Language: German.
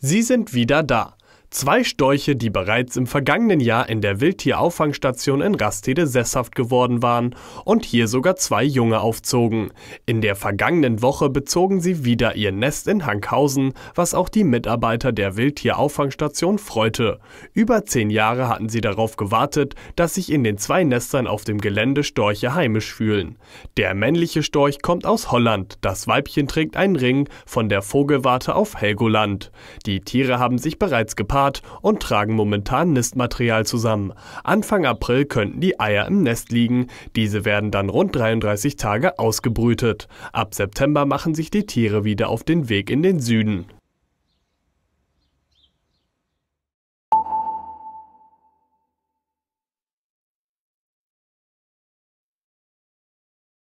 Sie sind wieder da. Zwei Storche, die bereits im vergangenen Jahr in der Wildtierauffangstation in Rastede sesshaft geworden waren und hier sogar zwei Junge aufzogen. In der vergangenen Woche bezogen sie wieder ihr Nest in Hankhausen, was auch die Mitarbeiter der Wildtierauffangstation freute. Über zehn Jahre hatten sie darauf gewartet, dass sich in den zwei Nestern auf dem Gelände Storche heimisch fühlen. Der männliche Storch kommt aus Holland, das Weibchen trägt einen Ring von der Vogelwarte auf Helgoland. Die Tiere haben sich bereits gepasst gepaart und tragen momentan Nistmaterial zusammen. Anfang April könnten die Eier im Nest liegen. Diese werden dann rund 33 Tage ausgebrütet. Ab September machen sich die Tiere wieder auf den Weg in den Süden.